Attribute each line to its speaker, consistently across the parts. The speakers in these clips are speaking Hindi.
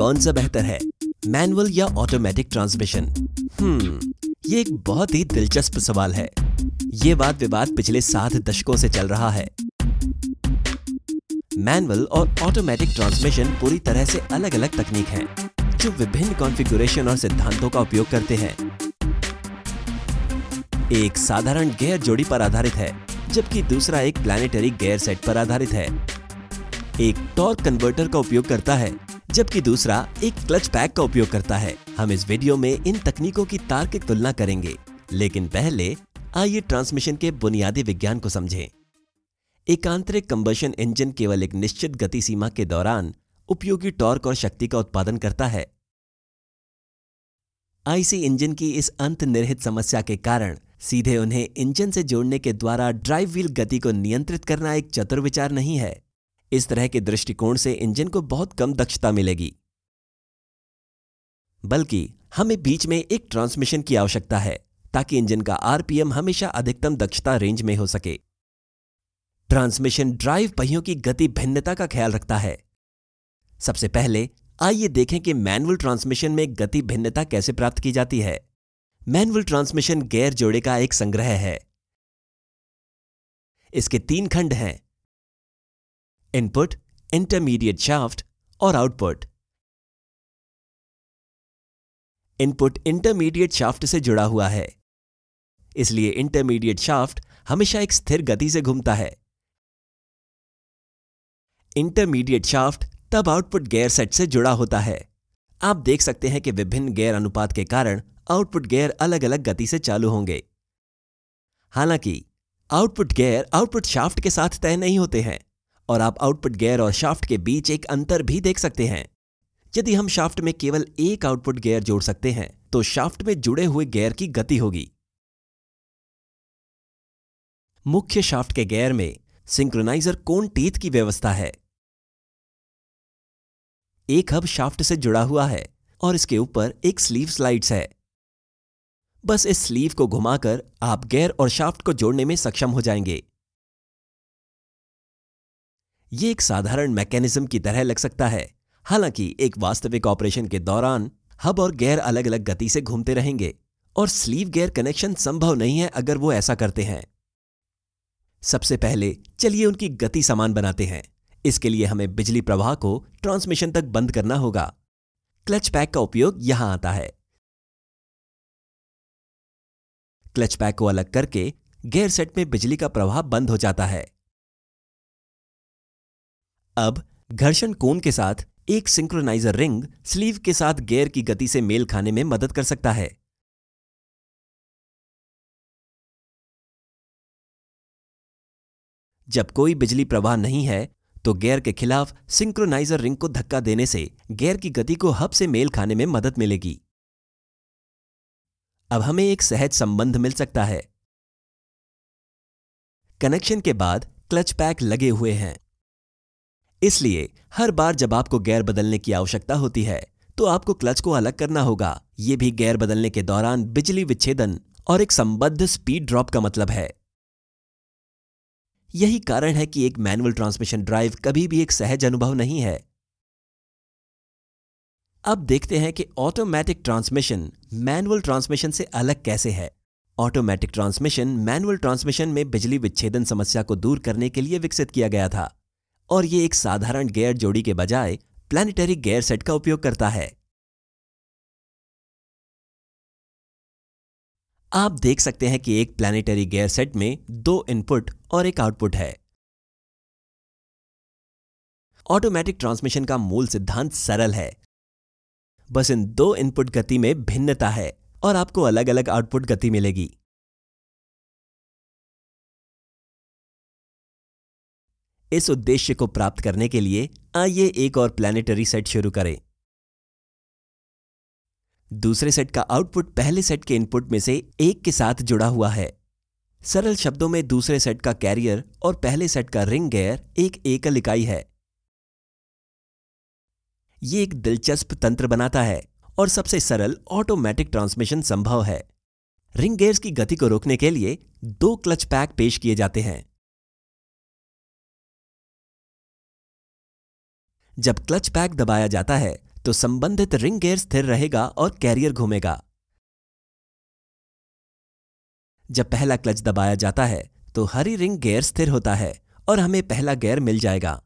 Speaker 1: कौन सा बेहतर है मैनुअल या ऑटोमेटिक ट्रांसमिशन हम्म ये एक बहुत ही दिलचस्प सवाल है ये वाद विवाद पिछले सात दशकों से चल रहा है मैनुअल और ऑटोमेटिक ट्रांसमिशन पूरी तरह से अलग अलग तकनीक हैं, जो विभिन्न कॉन्फ़िगरेशन और सिद्धांतों का उपयोग करते हैं एक साधारण गैर जोड़ी पर आधारित है जबकि दूसरा एक प्लानिटरी गैर सेट पर आधारित है एक टॉर्क कन्वर्टर का उपयोग करता है जबकि दूसरा एक क्लच पैक का उपयोग करता है हम इस वीडियो में इन तकनीकों की तार्किक तुलना करेंगे लेकिन पहले आइए ट्रांसमिशन के बुनियादी विज्ञान को समझें एक आंतरिक इंजन केवल एक निश्चित गति सीमा के दौरान उपयोगी टॉर्क और शक्ति का उत्पादन करता है आईसी इंजन की इस अंतनिर्हित समस्या के कारण सीधे उन्हें इंजन से जोड़ने के द्वारा ड्राइव व्हील गति को नियंत्रित करना एक चतुर विचार नहीं है इस तरह के दृष्टिकोण से इंजन को बहुत कम दक्षता मिलेगी बल्कि हमें बीच में एक ट्रांसमिशन की आवश्यकता है ताकि इंजन का आरपीएम हमेशा अधिकतम दक्षता रेंज में हो सके ट्रांसमिशन ड्राइव पहियों की गति भिन्नता का ख्याल रखता है सबसे पहले आइए देखें कि मैनुअल ट्रांसमिशन में गति भिन्नता कैसे प्राप्त की जाती है मैनुअल ट्रांसमिशन गैर जोड़े का एक संग्रह है इसके तीन खंड हैं इनपुट इंटरमीडिएट शाफ्ट और आउटपुट इनपुट इंटरमीडिएट शाफ्ट से जुड़ा हुआ है इसलिए इंटरमीडिएट शाफ्ट हमेशा एक स्थिर गति से घूमता है इंटरमीडिएट शाफ्ट तब आउटपुट गेयर सेट से जुड़ा होता है आप देख सकते हैं कि विभिन्न गेयर अनुपात के कारण आउटपुट गेयर अलग अलग गति से चालू होंगे हालांकि आउटपुट गेयर आउटपुट शाफ्ट के साथ तय नहीं होते हैं और आप आउटपुट गेयर और शाफ्ट के बीच एक अंतर भी देख सकते हैं यदि हम शाफ्ट में केवल एक आउटपुट गेयर जोड़ सकते हैं तो शाफ्ट में जुड़े हुए गेयर की गति होगी मुख्य शाफ्ट के गेयर में सिंक्रोनाइजर कोन टीथ की व्यवस्था है एक हब शाफ्ट से जुड़ा हुआ है और इसके ऊपर एक स्लीव स्लाइड्स है बस इस स्लीव को घुमाकर आप गेयर और शाफ्ट को जोड़ने में सक्षम हो जाएंगे ये एक साधारण मैकेनिज्म की तरह लग सकता है हालांकि एक वास्तविक ऑपरेशन के दौरान हब और गेयर अलग अलग गति से घूमते रहेंगे और स्लीव गेयर कनेक्शन संभव नहीं है अगर वो ऐसा करते हैं सबसे पहले चलिए उनकी गति समान बनाते हैं इसके लिए हमें बिजली प्रवाह को ट्रांसमिशन तक बंद करना होगा क्लच पैक का उपयोग यहां आता है क्लच पैक को अलग करके गेयर सेट में बिजली का प्रवाह बंद हो जाता है अब घर्षण कोन के साथ एक सिंक्रोनाइजर रिंग स्लीव के साथ गेयर की गति से मेल खाने में मदद कर सकता है जब कोई बिजली प्रवाह नहीं है तो गेयर के खिलाफ सिंक्रोनाइजर रिंग को धक्का देने से गेयर की गति को हब से मेल खाने में मदद मिलेगी अब हमें एक सहज संबंध मिल सकता है कनेक्शन के बाद क्लच पैक लगे हुए हैं इसलिए हर बार जब आपको गैर बदलने की आवश्यकता होती है तो आपको क्लच को अलग करना होगा ये भी गैर बदलने के दौरान बिजली विच्छेदन और एक संबद्ध स्पीड ड्रॉप का मतलब है यही कारण है कि एक मैनुअल ट्रांसमिशन ड्राइव कभी भी एक सहज अनुभव नहीं है अब देखते हैं कि ऑटोमैटिक ट्रांसमिशन मैनुअल ट्रांसमिशन से अलग कैसे है ऑटोमैटिक ट्रांसमिशन मैनुअल ट्रांसमिशन में बिजली विच्छेदन समस्या को दूर करने के लिए विकसित किया गया था और ये एक साधारण गेयर जोड़ी के बजाय प्लानिटरी गेयर सेट का उपयोग करता है आप देख सकते हैं कि एक प्लानिटरी गेयर सेट में दो इनपुट और एक आउटपुट है ऑटोमेटिक ट्रांसमिशन का मूल सिद्धांत सरल है बस इन दो इनपुट गति में भिन्नता है और आपको अलग अलग आउटपुट गति मिलेगी इस उद्देश्य को प्राप्त करने के लिए आइए एक और प्लानिटरी सेट शुरू करें दूसरे सेट का आउटपुट पहले सेट के इनपुट में से एक के साथ जुड़ा हुआ है सरल शब्दों में दूसरे सेट का कैरियर और पहले सेट का रिंग गेयर एक एकल इकाई है ये एक दिलचस्प तंत्र बनाता है और सबसे सरल ऑटोमेटिक ट्रांसमिशन संभव है रिंग गेयर्स की गति को रोकने के लिए दो क्लच पैक पेश किए जाते हैं जब क्लच पैक दबाया जाता है तो संबंधित रिंग गेयर स्थिर रहेगा और कैरियर घूमेगा जब पहला क्लच दबाया जाता है तो हरी रिंग गेयर स्थिर होता है और हमें पहला गेयर मिल जाएगा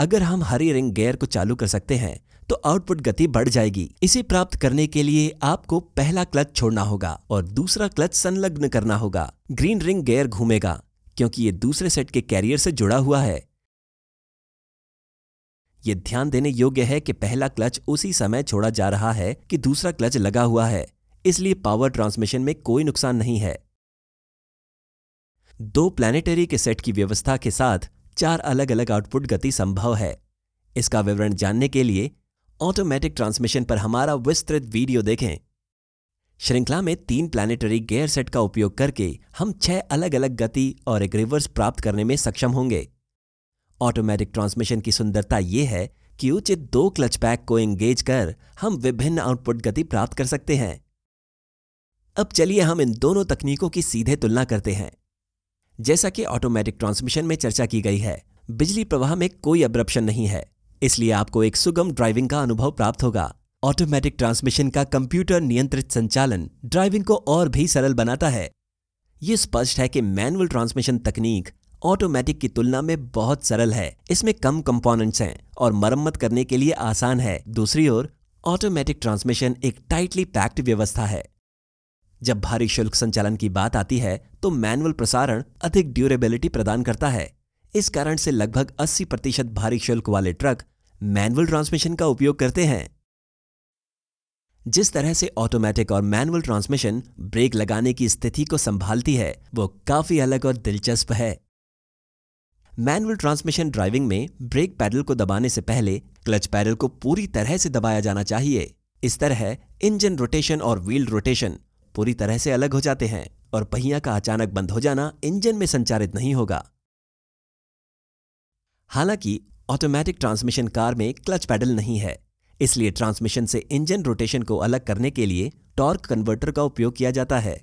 Speaker 1: अगर हम हरी रिंग गेयर को चालू कर सकते हैं तो आउटपुट गति बढ़ जाएगी इसे प्राप्त करने के लिए आपको पहला क्लच छोड़ना होगा और दूसरा क्लच संलग्न करना होगा ग्रीन रिंग गेयर घूमेगा क्योंकि यह दूसरे सेट के कैरियर से जुड़ा हुआ है यह ध्यान देने योग्य है कि पहला क्लच उसी समय छोड़ा जा रहा है कि दूसरा क्लच लगा हुआ है इसलिए पावर ट्रांसमिशन में कोई नुकसान नहीं है दो प्लानिटरी के सेट की व्यवस्था के साथ चार अलग अलग आउटपुट गति संभव है इसका विवरण जानने के लिए ऑटोमेटिक ट्रांसमिशन पर हमारा विस्तृत वीडियो देखें श्रृंखला में तीन प्लानिटरी गेयर सेट का उपयोग करके हम छह अलग अलग गति और एक रिवर्स प्राप्त करने में सक्षम होंगे ऑटोमेटिक ट्रांसमिशन की सुंदरता ये है कि उचित दो क्लच पैक को एंगेज कर हम विभिन्न आउटपुट गति प्राप्त कर सकते हैं अब चलिए हम इन दोनों तकनीकों की सीधे तुलना करते हैं जैसा कि ऑटोमेटिक ट्रांसमिशन में चर्चा की गई है बिजली प्रवाह में कोई अब्रप्शन नहीं है इसलिए आपको एक सुगम ड्राइविंग का अनुभव प्राप्त होगा ऑटोमेटिक ट्रांसमिशन का कंप्यूटर नियंत्रित संचालन ड्राइविंग को और भी सरल बनाता है ये स्पष्ट है कि मैनुअल ट्रांसमिशन तकनीक ऑटोमेटिक की तुलना में बहुत सरल है इसमें कम कंपोनेंट्स हैं और मरम्मत करने के लिए आसान है दूसरी ओर ऑटोमेटिक ट्रांसमिशन एक टाइटली पैक्ड व्यवस्था है जब भारी शुल्क संचालन की बात आती है तो मैनुअल प्रसारण अधिक ड्यूरेबिलिटी प्रदान करता है इस कारण से लगभग 80 प्रतिशत भारी शुल्क वाले ट्रक मैनुअल ट्रांसमिशन का उपयोग करते हैं जिस तरह से ऑटोमेटिक और मैनुअल ट्रांसमिशन ब्रेक लगाने की स्थिति को संभालती है वो काफी अलग और दिलचस्प है मैनुअल ट्रांसमिशन ड्राइविंग में ब्रेक पैडल को दबाने से पहले क्लच पैडल को पूरी तरह से दबाया जाना चाहिए इस तरह इंजन रोटेशन और व्हील रोटेशन पूरी तरह से अलग हो जाते हैं और पहिया का अचानक बंद हो जाना इंजन में संचारित नहीं होगा हालांकि ऑटोमेटिक ट्रांसमिशन कार में क्लच पैडल नहीं है इसलिए ट्रांसमिशन से इंजन रोटेशन को अलग करने के लिए टॉर्क कन्वर्टर का उपयोग किया जाता है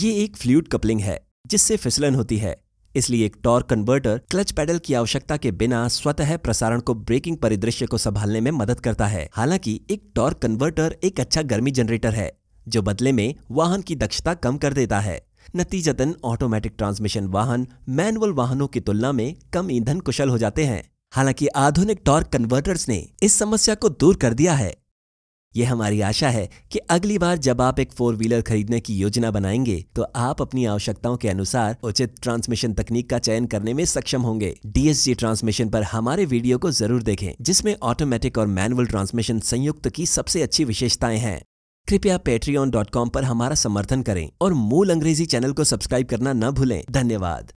Speaker 1: ये एक फ्लूड कपलिंग है जिससे फिसलन होती है इसलिए एक टॉर्क कन्वर्टर क्लच पैडल की आवश्यकता के बिना स्वतः प्रसारण को ब्रेकिंग परिदृश्य को संभालने में मदद करता है हालांकि एक टॉर्क कन्वर्टर एक अच्छा गर्मी जनरेटर है जो बदले में वाहन की दक्षता कम कर देता है नतीजतन ऑटोमेटिक ट्रांसमिशन वाहन मैनुअल वाहनों की तुलना में कम ईंधन कुशल हो जाते हैं हालांकि आधुनिक टॉर्क कन्वर्टर्स ने इस समस्या को दूर कर दिया है यह हमारी आशा है कि अगली बार जब आप एक फोर व्हीलर खरीदने की योजना बनाएंगे तो आप अपनी आवश्यकताओं के अनुसार उचित ट्रांसमिशन तकनीक का चयन करने में सक्षम होंगे डीएसजी ट्रांसमिशन पर हमारे वीडियो को जरूर देखें जिसमें ऑटोमेटिक और मैनुअल ट्रांसमिशन संयुक्त की सबसे अच्छी विशेषताएं हैं कृपया patreon.com पर हमारा समर्थन करें और मूल अंग्रेजी चैनल को सब्सक्राइब करना न भूलें धन्यवाद